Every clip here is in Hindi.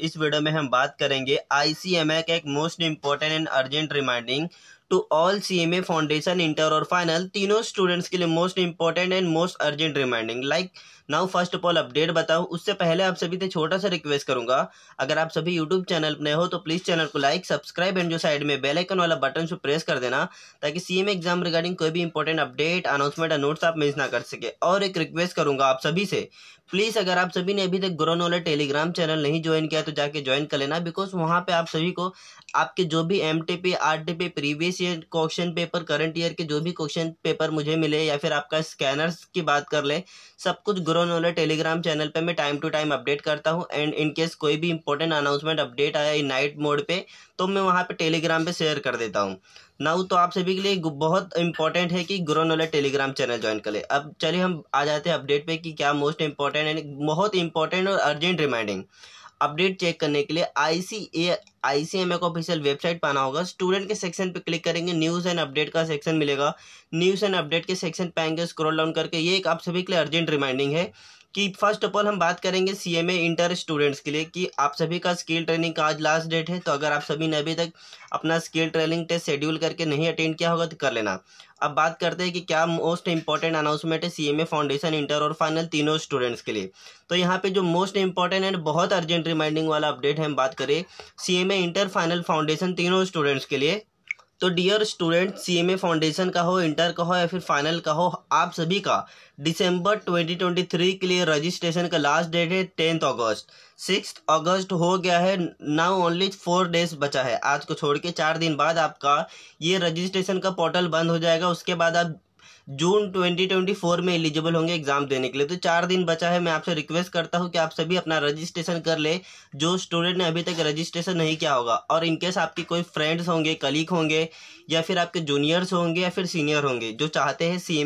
इस वीडियो में हम बात करेंगे आई सी एम ए का एक most important and urgent reminding to all CMA foundation inter और फाइनल तीनों स्टूडेंट्स के लिए most important and most urgent reminding like now first of all update बताऊँ उससे पहले आप सभी से छोटा सा रिक्वेस्ट करूंगा अगर आप सभी यूट्यूब चैनल नए हो तो प्लीज़ चैनल को लाइक सब्सक्राइब एंड जो साइड में बेलाइकन वाला बटन से प्रेस कर देना ताकि सीएम एग्जाम रिगार्डिंग कोई भी इंपॉर्टेंट अपडेट अनाउंसमेंट या नोट्स आप मिस ना कर सके और एक रिक्वेस्ट करूंगा आप सभी से प्लीज़ अगर आप सभी ने अभी तक ग्रो नॉलेज टेलीग्राम चैनल नहीं ज्वाइन किया तो जाके ज्वाइन कर लेना बिकॉज वहाँ पे आप सभी को आपके जो भी M T P R T P previous अच्छे क्वेश्चन पेपर करंट ईयर के जो भी क्वेश्चन पेपर मुझे मिले या फिर आपका स्कैनर्स की बात कर ले सब कुछ ग्रो नॉलेज टेलीग्राम चैनल पे मैं टाइम टू टाइम अपडेट करता हूँ एंड इनकेस कोई भी इंपॉर्टेंट अनाउंसमेंट अपडेट आया इन नाइट मोड पे तो मैं वहाँ पे टेलीग्राम पे शेयर कर देता हूँ नाउ तो आप सभी के लिए बहुत इंपॉर्टेंट है कि Grow Knowledge Telegram channel join कर ले अब चलिए हम आ जाते हैं अपडेट पर कि क्या मोस्ट इंपॉर्टेंट एंड बहुत इंपॉर्टेंट और अर्जेंट रिमाइंडिंग अपडेट चेक करने के लिए आई सी ए आईसीएमए को ऑफिशियल वेबसाइट पाना होगा स्टूडेंट के सेक्शन पे क्लिक करेंगे न्यूज़ एंड अपडेट का सेक्शन मिलेगा न्यूज़ एंड अपडेट के सेक्शन पे आएंगे स्क्रॉल डाउन करके ये एक आप सभी के लिए अर्जेंट रिमाइंडिंग है कि फर्स्ट ऑफ ऑल हम बात करेंगे C M A inter students के लिए कि आप सभी का स्किल ट्रेनिंग का आज लास्ट डेट है तो अगर आप सभी ने अभी तक अपना स्किल ट्रेनिंग टेस्ट शेड्यूल करके नहीं अटेंड किया होगा तो कर लेना अब बात करते हैं कि क्या मोस्ट इंपॉर्टेंट अनाउंसमेंट है C M A foundation inter और फाइनल तीनों स्टूडेंट्स के लिए तो यहाँ पे जो मोस्ट इंपॉर्टेंट एंड बहुत अर्जेंट रिमाइंडिंग वाला अपडेट है हम बात करें C M A inter final foundation तीनों स्टूडेंट्स के लिए तो डियर स्टूडेंट सीएमए फाउंडेशन का हो इंटर का हो या फिर फाइनल का हो आप सभी का दिसंबर 2023 के लिए रजिस्ट्रेशन का लास्ट डेट है टेंथ अगस्त सिक्स अगस्त हो गया है नाउ ओनली फोर डेज बचा है आज को छोड़ के चार दिन बाद आपका ये रजिस्ट्रेशन का पोर्टल बंद हो जाएगा उसके बाद आप जून 2024 में एलिजिबल होंगे एग्जाम देने के लिए तो चार दिन बचा है मैं आपसे रिक्वेस्ट करता हूँ कि आप सभी अपना रजिस्ट्रेशन कर ले जो स्टूडेंट ने अभी तक रजिस्ट्रेशन नहीं किया होगा और इनकेस आपके कोई फ्रेंड्स होंगे कलीग होंगे या फिर आपके जूनियर्स होंगे या फिर सीनियर होंगे जो चाहते हैं सी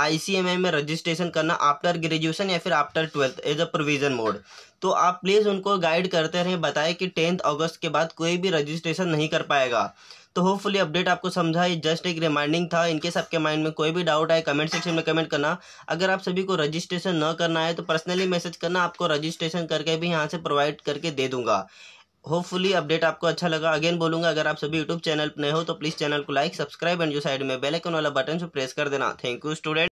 आईसीएमए में रजिस्ट्रेशन करना आफ्टर ग्रेजुएशन या फिर after twelfth as a provision mode तो आप प्लीज़ उनको गाइड करते रहें बताएं कि टेंथ अगस्त के बाद कोई भी रजिस्ट्रेशन नहीं कर पाएगा तो होपफुली अपडेट आपको समझा है जस्ट एक रिमाइंडिंग था इनकेस आपके माइंड में कोई भी डाउट आए कमेंट सेक्शन में कमेंट करना अगर आप सभी को रजिस्ट्रेशन न करना है तो पर्सनली मैसेज करना आपको रजिस्ट्रेशन करके भी यहाँ से प्रोवाइड करके दे दूंगा होपफुली अपडेट आपको अच्छा लगा अगेन बोलूंगा अगर आप सभी यूट्यूब चैनल नए हो तो प्लीज़ चैनल को लाइक सब्सक्राइब एंड जो साइड में बेल आइकन वाला बटन से प्रेस कर देना थैंक यू स्टूडेंट